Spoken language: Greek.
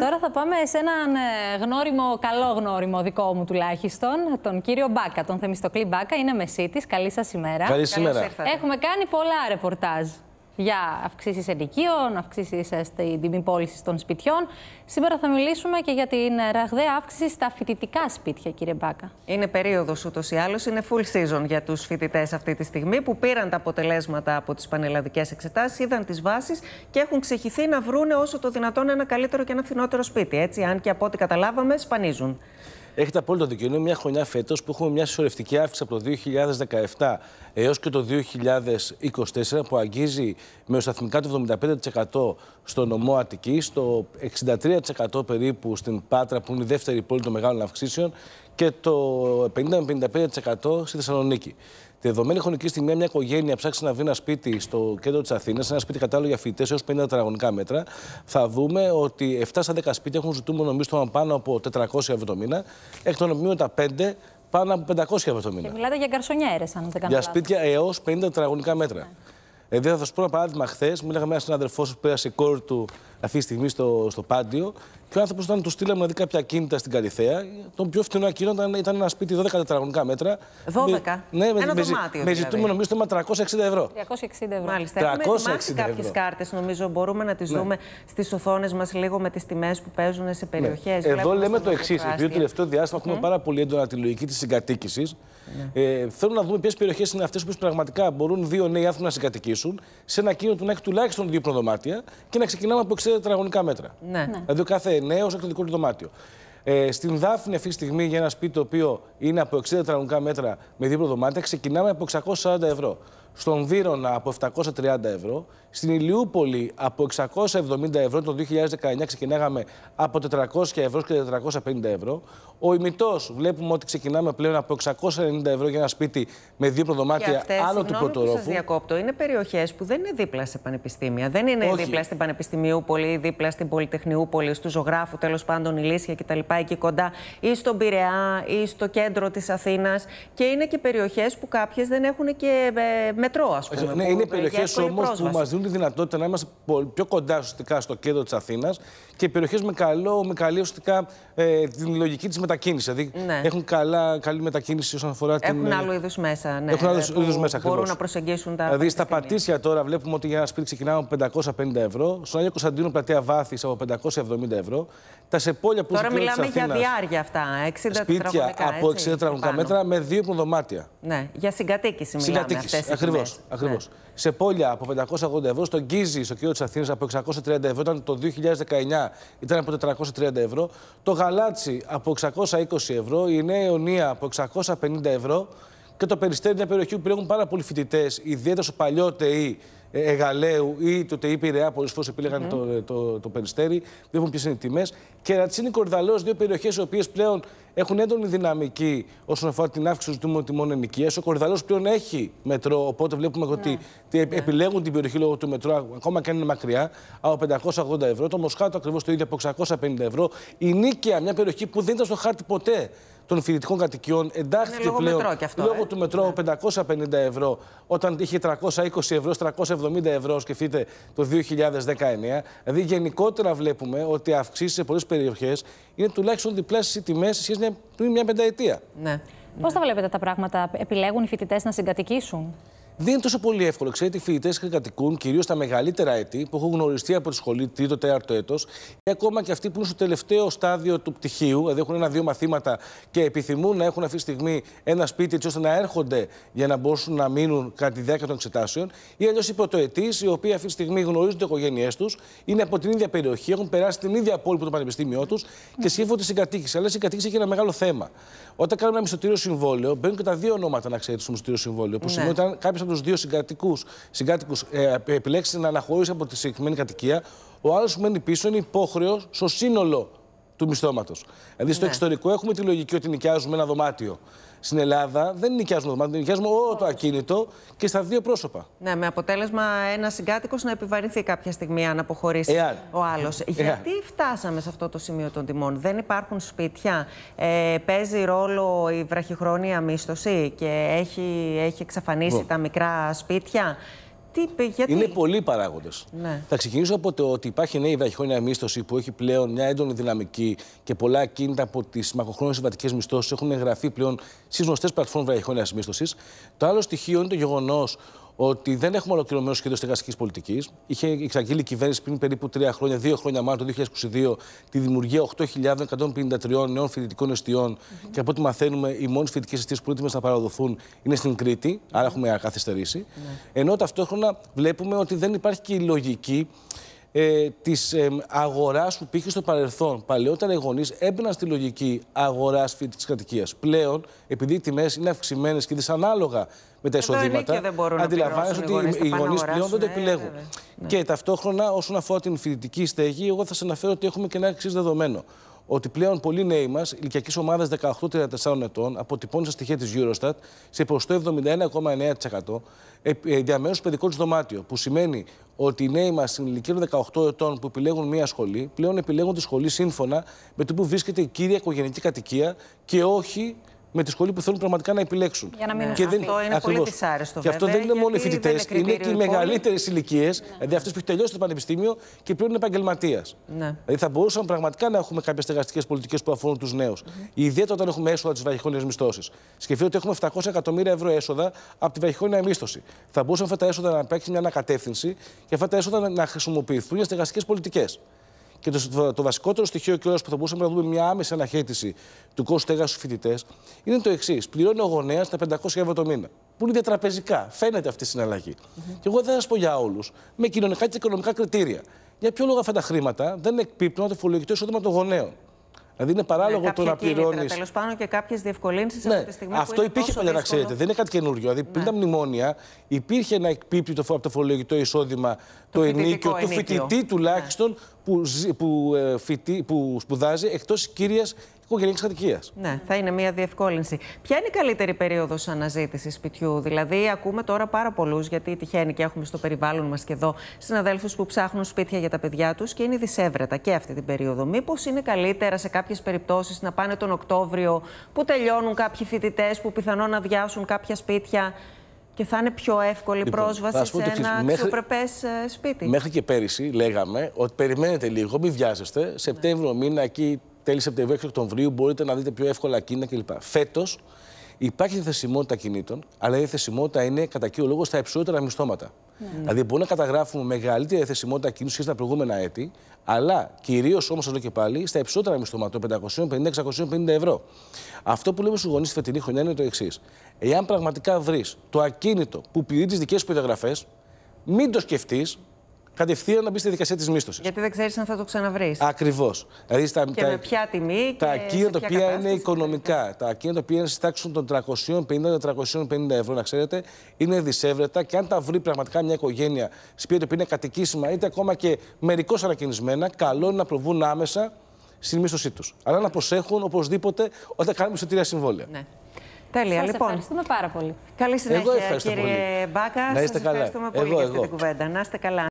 Τώρα θα πάμε σε έναν ε, γνώριμο, καλό γνώριμο δικό μου τουλάχιστον, τον κύριο Μπάκα, τον Θεμιστοκλή Μπάκα. Είναι τη, Καλή σας ημέρα. Καλή ημέρα. Έχουμε κάνει πολλά ρεπορτάζ για αυξήσεις ενοικίων, αυξήσεις ε, στην τιμή πώλησης των σπιτιών. Σήμερα θα μιλήσουμε και για την ε, ραγδαία αύξηση στα φοιτητικά σπίτια, κύριε Μπάκα. Είναι περίοδος ούτως ή άλλως, είναι full season για τους φοιτητές αυτή τη στιγμή που πήραν τα αποτελέσματα από τις πανελλαδικές εξετάσεις, είδαν τις βάσεις και έχουν ξεχυθεί να βρούνε όσο το δυνατόν ένα καλύτερο και ένα φθηνότερο σπίτι. Έτσι, αν και από ό,τι καταλάβαμε, σπανίζουν. Έχετε απόλυτο δίκιο. Είναι μια χρονιά φέτος που έχουμε μια συσσωρευτική αύξηση από το 2017 έως και το 2024 που αγγίζει με οσταθμικά το 75% στο νομό Αττική, το 63% περίπου στην Πάτρα που είναι η δεύτερη πόλη των μεγάλων αυξήσεων και το 50-55% στη Θεσσαλονίκη. Τη δεδομένη χρονική στιγμή, μια οικογένεια ψάξει να βρει ένα σπίτι στο κέντρο της Αθήνας, ένα σπίτι κατάλληλο για φοιτητές έως 50 τετραγωνικά μέτρα, θα δούμε ότι 7 στα 10 σπίτια έχουν ζητούμενο μίσθωμα πάνω από 400 ευρώ το μήνα, εκ των οποίων τα 5 πάνω από 500 ευρώ το μήνα. Και ε, μιλάτε για γκαρσονιέρες, αν δεν κάνω Για σπίτια έως 50 τετραγωνικά μέτρα. Yeah. Ναι. Ε, δηλαδή, θα σας πω ένα παράδειγμα. Χθες μίλαγα με ένα συναδελφό που πέρασε η κόρη του αυτή τη στιγμή στο, στο πάντιο και ο άνθρωπο, όταν του στείλαμε να δηλαδή δει κάποια κίνητα στην Καλιθέα, τον πιο φθηνό ακίνητο ήταν, ήταν ένα σπίτι 12 τετραγωνικά μέτρα. 12? Με, ναι, με, ένα με, δωμάτιο. Με δηλαδή. ζητούμε νομίζω το 360 ευρώ. 360 ευρώ. Μάλιστα. 360 Έχουμε κάποιες κάρτες, νομίζω. Μπορούμε να τις ναι. δούμε στις οθόνες μας λίγο με τις τιμές που παίζουν σε περιοχές. Ναι. Εδώ λέμε το εξής. Επειδή το τελευταίο διάστημα έχουμε πάρα πολύ έντονα τη λογική της συγκατοίκησης. Ναι. Ε, θέλω να δούμε ποιες περιοχές είναι αυτές που πραγματικά μπορούν δύο νέοι άνθρωποι να συγκατοικήσουν σε ένα κίνητο να έχει τουλάχιστον δύο προδωμάτια και να ξεκινάμε από 60 τετραγωνικά μέτρα. Ναι. Ναι. Δηλαδή κάθε νέος έχει του δωμάτιο. Ε, στην Δάφνη, αυτή τη στιγμή, για ένα σπίτι το οποίο είναι από 60 τετραγωνικά μέτρα με δίπλο δωμάτια, ξεκινάμε από 640 ευρώ στον Βύρονα από 730 ευρώ, στην Ηλιούπολη από 670 ευρώ, το 2019 ξεκινάγαμε από 400 ευρώ και 450 ευρώ. Ο ημιτός βλέπουμε ότι ξεκινάμε πλέον από 690 ευρώ για ένα σπίτι με δύο προδομάτια άνω του πρωτορόφου. Που διακόπτω, είναι περιοχές που δεν είναι δίπλα σε πανεπιστήμια. Δεν είναι δίπλα στην Πανεπιστημιούπολη, δίπλα στην Πολυτεχνιούπολη, στους Ζωγράφου, τέλος πάντων η κτλ. εκεί κοντά, ή στον Πειραιά, ή στο κέντρο της Αθήνας. Και είναι και περιοχές που κάποιες δεν έχουν και ε, μετρό, ας ε, Ναι, είναι περιοχέ όμως που μας δίνουν τη δυνατότητα να είμαστε πιο κοντά στο κέντρο της Αθήνας και περιοχές με, με καλή ουσιαστικά ε, την λογική της μετακίνησης. Δηλαδή ναι. έχουν καλά, καλή μετακίνηση όσον αφορά την. Έχουν ε, άλλου είδους μέσα. Ναι, έχουν άλλους είδους μέσα ακριβώ. Μπορούν να προσεγγίσουν τα. Δηλαδή στα πατήσια τώρα βλέπουμε ότι για ένα σπίτι ξεκινάμε από 550 ευρώ. Στον Άγιο Κωνσταντίνο πλατεία βάθης από 570 ευρώ. Τα που Τώρα μιλάμε για διάρκεια αυτά. 60 σπίτια από 60 τετραγωνικά μέτρα με δύο υποδομάτια. Ναι, για συγκατοίκηση μιλάμε. Ακριβώς. Ακριβώς. Ναι, ναι. Σε πόλια από 580 ευρώ, στον Κίζη στο κύριο τη Αθήνα, από 630 ευρώ, ήταν το 2019 ήταν από 430 ευρώ. Το Γαλάτσι από 620 ευρώ, η Νέα Ιωνία από 650 ευρώ και το Περιστέρι, μια περιοχή που έχουν πάρα πολλοί φοιτητές, ιδιαίτερα στο παλιό Εγαλαίου ή τότε πολλέ πολλές φορές επιλεγαν mm. Ναι. το, το, το περιστέρι. έχουν ποιες είναι οι τιμές. Και Ρατσίνη Κορδαλός, δύο περιοχές οι οποίες πλέον έχουν έντονη δυναμική όσον αφορά την αύξηση του τιμών ενοικίας. Ο Κορδαλός πλέον έχει μετρό, οπότε βλέπουμε ναι. ότι ναι. επιλέγουν την περιοχή λόγω του μετρό, ακόμα και αν είναι μακριά, από 580 ευρώ. Το Μοσχάτο ακριβώς το ίδιο από 650 ευρώ. Η Νίκαια, μια περιοχή που δεν ήταν στο χάρτη ποτέ των φοιτητικών κατοικιών εντάχθηκε λόγω πλέον μετρό αυτό, λόγω ε. του μετρό 550 ευρώ, όταν είχε 320 ευρώ, 370 ευρώ, σκεφτείτε το 2019. Δηλαδή, γενικότερα βλέπουμε ότι αυξήσεις σε πολλές περιοχές είναι τουλάχιστον διπλά οι τιμές σε σχέση με μια πενταετία. Ναι. Πώς τα βλέπετε τα πράγματα, επιλέγουν οι φοιτητές να συγκατοικήσουν. Δεν είναι τόσο πολύ εύκολο. Ξέρετε, οι φοιτητές κατοικούν κυρίως τα μεγαλύτερα έτη που έχουν γνωριστεί από τη σχολή, τρίτο, τέταρτο έτος, ή ακόμα και αυτοί που είναι στο τελευταίο στάδιο του πτυχίου, δηλαδή έχουν ένα-δύο μαθήματα και επιθυμούν να έχουν αυτή τη στιγμή ένα σπίτι, έτσι ώστε να έρχονται για να μπορούν να μείνουν κατά τη διάρκεια των εξετάσεων, ή αλλιώς οι πρωτοετής, οι οποίοι αυτή τη στιγμή γνωρίζουν τις οικογένειές τους, είναι από την ίδια περιοχή, έχουν περάσει την ίδια πόλη από το πανεπιστήμιό τους και σκέφτονται συγκατοίκηση. Αλλά η συγκατοίκηση έχει ένα μεγάλο θέμα. Όταν κάνουμε ένα μισθωτήριο συμβόλαιο, μπαίνουν και τα δύο ονόματα να ξέρετε στο μισθωτήριο συμβόλαιο, που ναι. σημαίνει ότι αν κάποιος από δύο συγκάτοικου ε, επιλέξεις να αναχωρήσει από τη συγκεκριμένη κατοικία, ο άλλος που μένει πίσω είναι υπόχρεος στο σύνολο του μισθώματος. Δηλαδή, στο ναι. εξωτερικό έχουμε τη λογική ότι νοικιάζουμε ένα δωμάτιο. Στην Ελλάδα δεν νοικιάζουμε δωμάτιο, νοικιάζουμε όλο το ακίνητο και στα δύο πρόσωπα. Ναι, με αποτέλεσμα ένας συγκάτοικος να επιβαρυνθεί κάποια στιγμή αν αποχωρήσει ο άλλος. Γιατί φτάσαμε σε αυτό το σημείο των τιμών, Δεν υπάρχουν σπίτια, ε, παίζει ρόλο η βραχυχρόνια μίσθωση και έχει, έχει εξαφανίσει τα μικρά σπίτια γιατί. Είναι πολλοί παράγοντες. Ναι. Θα ξεκινήσω από το ότι υπάρχει νέα η βραχυχρόνια μίσθωση που έχει πλέον μια έντονη δυναμική και πολλά κίνητα από τις μακροχρόνιες συμβατικές μισθώσεις έχουν εγγραφεί πλέον στις γνωστές πλατφόρμες βραχυχρόνια μίσθωσης. Το άλλο στοιχείο είναι το γεγονός ότι δεν έχουμε ολοκληρωμένο σχέδιο στεγαστικής πολιτικής. Είχε εξαγγείλει η κυβέρνηση πριν περίπου τρία χρόνια, δύο χρόνια μάλλον, το 2022, τη δημιουργία 8.153 νέων φοιτητικών Και από ό,τι μαθαίνουμε, οι μόνες φοιτητικές εστίε που έτοιμες να παραδοθούν είναι στην Κρήτη, άρα έχουμε ναι. Ενώ ταυτόχρονα βλέπουμε ότι δεν υπάρχει και η λογική ε, της αγοράς που πήγε στο παρελθόν. Παλαιότερα οι γονείς έμπαιναν στη λογική αγοράς της κατοικίας. Πλέον, επειδή οι τιμές είναι αυξημένες και δυσανάλογα με τα εισοδήματα, αντιλαμβάνεσαι ότι οι γονείς πλέον δεν το επιλέγουν. Ε, ναι. Και ταυτόχρονα, όσον αφορά την φοιτητική στέγη, εγώ θα σας αναφέρω ότι έχουμε και ένα εξής δεδομένο ότι πλέον πολλοί νέοι μας, ηλικιακή ομάδα 18-34 ετών, αποτυπώνουν στα στοιχεία της Eurostat σε ποσοστό 71,9% στο ε, ε, παιδικό του δωμάτιο. Που σημαίνει ότι οι νέοι μας στην ηλικία των 18 ετών που επιλέγουν μία σχολή, πλέον επιλέγουν τη σχολή σύμφωνα με το που βρίσκεται η κύρια οικογενειακή κατοικία και όχι με τη σχολή που θέλουν πραγματικά να επιλέξουν. Για Αυτό είναι Ακριβώς. πολύ δυσάρεστο. Και αυτό δεν είναι μόνο οι φοιτητέ, είναι και οι λοιπόν. μεγαλύτερες ηλικίες, ναι. δηλαδή αυτές που έχουν τελειώσει το πανεπιστήμιο και πλέον είναι επαγγελματίας. Ναι. Δηλαδή θα μπορούσαν πραγματικά να έχουμε κάποιες στεγαστικές πολιτικές που αφορούν τους νέους. Mm -hmm. Ιδιαίτερα όταν έχουμε έσοδα τη βαχυχόνια μισθώση. Σκεφτείτε ότι έχουμε 700 εκατομμύρια ευρώ έσοδα από τη βαχυχόνια μίσθωση. Θα μπορούσαν αυτά τα έσοδα να υπάρξει μια ανακατεύθυνση και αυτά τα έσοδα να χρησιμοποιηθούν για στεγαστικές πολιτικές. Και το, το βασικότερο στοιχείο κιόλας που θα μπορούσαμε να δούμε μια άμεση αναχέτηση του κόστου έργα στους φοιτητές είναι το εξής. Πληρώνει ο γονέας τα 500 ευρώ το μήνα. Που είναι διατραπεζικά. Φαίνεται αυτή η συναλλαγή. Και εγώ δεν θα σας πω για όλους. Με κοινωνικά και οικονομικά κριτήρια. Για ποιο λόγο αυτά τα χρήματα δεν εκπίπτουν το φορολογικό εισόδημα των γονέων. Δηλαδή είναι παράλογο ε, το να πληρώνεις. Τέλος πάνω και κάποιες διευκολύνσεις ναι, από τη στιγμή Αυτό που υπήρχε παλιά, να ξέρετε. Δεν είναι κάτι καινούριο. Δηλαδή πριν ναι. τα μνημόνια υπήρχε να εκπίπτει το, από το φορολογικό εισόδημα το, το ενίκιο του φοιτητή ναι. τουλάχιστον που, που, ε, που σπουδάζει εκτός κύρια οικογενειακή κατοικία. Ναι, θα είναι μια διευκόλυνση. Ποια είναι η καλύτερη περίοδος αναζήτησης σπιτιού, Δηλαδή, ακούμε τώρα πάρα πολλούς, γιατί τυχαίνει και έχουμε στο περιβάλλον μας και εδώ συναδέλφους που ψάχνουν σπίτια για τα παιδιά τους και είναι δυσέβρετα και αυτή την περίοδο. Μήπως είναι καλύτερα σε κάποιες περιπτώσεις να πάνε τον Οκτώβριο που τελειώνουν κάποιοι φοιτητές που πιθανόν να διάσουν κάποια σπίτια και θα είναι πιο εύκολη λοιπόν, πρόσβαση σε ένα αξιοπρεπές ε, σπίτι. Μέχρι και πέρυσι λέγαμε ότι περιμένετε λίγο, μην βιάζεστε. Ναι. Σεπτέμβριο μήνα εκεί τέλη Σεπτεμβρίου και Οκτωβρίου μπορείτε να δείτε πιο εύκολα κίνητα κλπ. Φέτος υπάρχει θεσιμότητα κινήτων, αλλά η θεσιμότητα είναι κατά κύριο λόγο στα υψηλότερα μισθώματα. Ναι. Δηλαδή, μπορούμε να καταγράφουμε μεγαλύτερη θεσιμότητα κινήτων σχέση με τα προηγούμενα έτη, αλλά κυρίως όμως εδώ και πάλι στα υψηλότερα μισθώματα, το 550-650 ευρώ. Αυτό που λέμε στους γονείς φετινή χρονιά είναι το εξής. Εάν πραγματικά βρεις το ακίνητο που πηρεί τις δικές σου περιγραφές, μην το σκεφτείς, κατευθείαν να μπει στη δικασία της μίσθωσης. Γιατί δεν ξέρεις αν θα το ξαναβρεις. Ακριβώς. Δηλαδή και τα, με ποια τιμή. Τα ακίνητα τα οποία είναι οικονομικά, τα ακίνητα τα οποία είναι στι τάξει των 350 350 ευρώ, να ξέρετε, είναι δυσέβρετα και αν τα βρει πραγματικά μια οικογένεια σπίτι που είναι κατοικήσιμα είτε ακόμα και μερικώς ανακοινισμένα, καλό είναι να προβούν άμεσα στη μίσθωσή τους. Αλλά να προσέχουν οπωσδήποτε όταν κάνουμε εισιτήρια συμβόλαια. Ναι. Τέλεια, σας λοιπόν. ευχαριστούμε πάρα πολύ. Καλή συνέχεια, κύριε πολύ. Μπάκα. Να είστε Σας καλά. ευχαριστούμε πολύ εγώ, για αυτή εγώ. την κουβέντα. Να είστε καλά.